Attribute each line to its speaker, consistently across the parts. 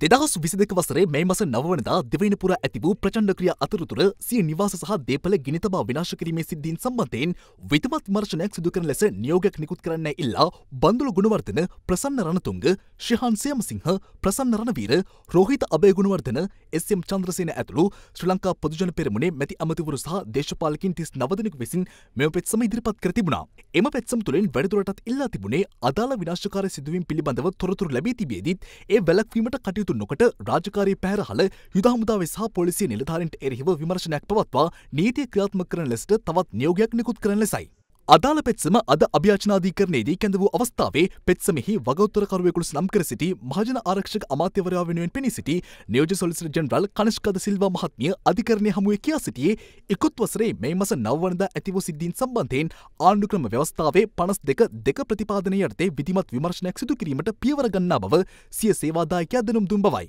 Speaker 1: දෙදහස් විසිදක වසරේ මේ මස නවවනදා දෙවයින පුර ඇති වූ ප්‍රචණ්ඩ ක්‍රියා අතරතුර සිය නිවාස සහ දේපල ගිනිතබා විනාශ කිරීමේ සිද්ධීන් සම්බන්ධයෙන් විධමත් විමර්ශනයක් සිදු කරන ලෙස නියෝගයක් නිකුත් කරන්න ඉල්ලා බඳුළු ගුණවර්ධන ප්‍රසන්න රණතුංග ශ්‍රහන් සයමසිංහ ප්‍රසන්න රණවීර රෝහිත අභයගුණවර්ධන එස්ම් චන්ද්‍රසේන ඇතුළු ශ්‍රී ලංකා පොදුජන පෙරමුණේ මැති අමතිවරු සහ දේශපාලකින් තිස් නවදනෙකු විසින් මෙම පෙත්සම ඉදිරිපත් කර තිබුණා. එම පෙත්සම් තුළින් වැඩිදුරටත් ඉල්ලා තිබුණේ අදාළ විනාශකාරී සිදුවීම් පිළිබඳව තොරතුරු ලැබී තිබියදීත් ඒ වැළැක්වීමට කටයුතු නොකොට රාජකාරී පැහැරහල යුද හමුදාවේ සහ පොලිසිය නිලධාරීන්ට එරෙහිව විමර්ශනයක් පවත්වා නීතිය ක්‍රියාත්මක කරන ලෙසට තවත් නියෝගයක් නිකුත් කරන ලෙසයි. අදාළ පෙත්සම අද අභ්‍යාචනාධීකරණයේදී කැඳ වූ අවස්ථාවේ පෙත්සමෙහි වගඋත්තරකරුවෙකු නම් කර සිටි මහජන ආරක්ෂක අමාත්‍යවරයා වෙනුවෙන් පෙනී සිටි නියෝජ්‍ය සොලිසිටර් ජෙනරල් කනිෂ්කද සිල්වා මහත්මිය අධිකරණය හමුවේ කියා සිටියේ ඉකුත් වසරේ මේ මස නවවනදා ඇති වූ සිද්ධීන් සම්බන්ධයෙන් ආණ්ඩුක්‍රම ව්‍යවස්ථාවේ 52 දෙක ප්‍රතිපාදනය යටතේ විධිමත් විමර්ශනයක් සිදු කිරීමට පියවර ගන්නා බව සිය සේවාදායකයා දැනුම් දුන් බවයි.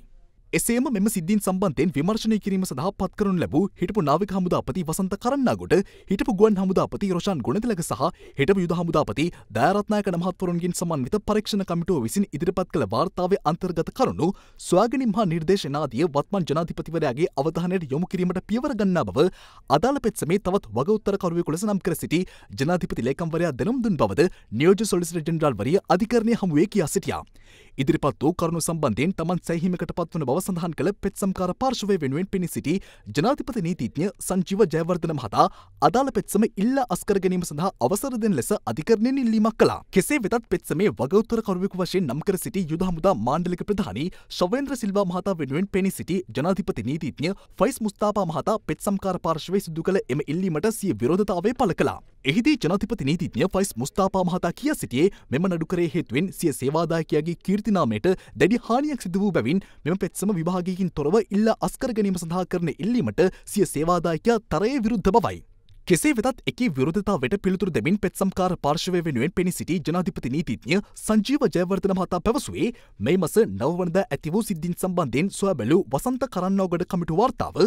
Speaker 1: එසේම මෙම සිද්ධීන් සම්බන්ධයෙන් විමර්ශනය කිරීම සඳහා පත් කරනු ලැබූ හිටපු නාවික හමුදාපති වසන්ත කරන්නාගොඩ හිටපු ගුවන් හමුදාපති රොෂාන් ගුණතිලක සහ හිටපු යුද හමුදාපති දයරත්නායක මහත්වරුන්ගෙන් සමන්විත පරීක්ෂණ කමිටුව විසින් ඉදිරිපත් කළ වාර්තාවේ අන්තර්ගත කරුණු සොයාගැනීම් හා නිර්දේශනාදිය වත්මන් ජනාධිපතිවරයාගේ අවධානයට යොමු කිරීමට පියවර ගන්නා බව අදාළ පෙත්සමේ තවත් වගඋත්තරකරුවෙකු ලෙස නම් කර සිටි ජනාධිපති ලේකම්වරයා දැනුම් දුන් බවද නියෝජ්‍ය සොලිසිටර් ජෙනරාල්වරිය අධිකරණය හමුවේ කියා සිටියා. ඉදිරිපත් වූ කරුණු සම්බන්ධයෙන් තමන් සැහිමකට පත්වන බව සඳහන් කළ පෙත්සම්කාර පාර්ශවය වෙනුවෙන් පෙනී සිටි ජනාධිපති නීතිඥ සංජීව ජයවර්ධන මහතා අදාළ පෙත්සම ඉල්ලා අස්කර ගැනීම සඳහා අවසර දෙන ලෙස අධිකරණයෙන් ඉල්ලීමක් කළා. කෙසේ වෙතත් පෙත්සමේ වගඋත්තර කරුවෙකු වශයෙන් නම් කර සිටි යුද හමුදා මාණ්ඩලික ප්‍රධානී ශවේන්ද්‍ර සිල්වා මහතා වෙනුවෙන් පෙනී සිටි ජනාධිපති නීතිඥ ෆයිස් මුස්තාපා මහතා පෙත්සම්කාර පාර්ශවය සිදු කළ එම ඉල්ලීමට සිය විරෝධතාවය පළ කළා. එහිදී ජනාධිපති නීතිඥ ෆයිස් මුස්තාපා මහතා කියා සිටියේ මෙම නඩුකරේ හේතුවෙන් සිය සේවාදායකයාගේ කීර්තිනාමයට දැඩි හානියක් සිදු වූ බැවින් මෙම පෙත්සම විභාගයකින් තොරව ඉල්ලා අස්කර ගැනීම සඳහා කරන ඉල්ලීමට සිය සේවාදායකයා තරයේ විරුද්ධ බවයි. කෙසේ වෙතත් එකී විරෝධතාවට පිළිතුරු දෙමින් පෙත්සම්කාර පාර්ශවය වෙනුවෙන් පෙනී සිටි ජනාධිපති නීතිඥ සංජීව ජයවර්ධන මහතා පැවසුවේ මේ මස නවවනදා ඇති වූ සිද්ධීන් සම්බන්ධයෙන් සොයා බැලූ වසන්ත කරන්නෝගඩ කමිටු වාර්තාව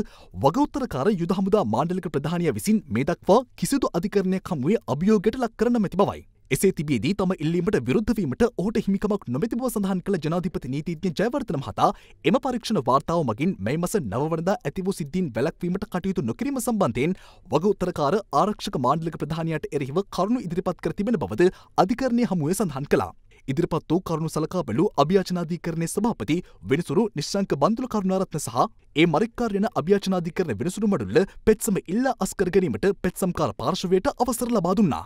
Speaker 1: වගඋත්තරකාර යුද හමුදා මාණ්ඩලික ප්‍රධානිය විසින් මේ දක්වා කිසිදු අධිකරණයක් හමුවේ අභියෝගයට ලක් කර නැති බවයි. එසේ තිබේදී තම ඉල්ලීමට විරුද්ධවීමට ඕට හිමිකමක් නොමැති බව සඳහන් කළ ජනාධිපති නීතිඥ ජයවර්ධන මහතා එම පරීක්ෂණ වාර්තාව මගින් මේ මස නවවනදා ඇති වූ සිද්ධීන් වැළැක්වීමට කටයුතු නොකිරීම සම්බන්ධයෙන් වග උත්තරකාර ආරක්ෂක මාණ්ඩලික ප්‍රධානියට එරෙහිව කරුණු ඉදිරිපත් කර තිබෙන බවද අධිකරණය හමුවේ සඳහන් කළා. ඉදිරිපත් වූ කරුණු සලකා බැලූ අභ්‍යාචනාධිකරණයේ සභාපති වෙනසුරු නිශ්ශංක බන්දුල කරුණාරත්න සහ ඒ මරික්කාර යන අභ්‍යාචනාධිකරණ වෙනසුරු මඩුල්ල පෙත්සම ඉල්ලා අස්කර ගැනීමට පෙත්සම්කාර පාර්ශවයට අවසර ලබා දුන්නා.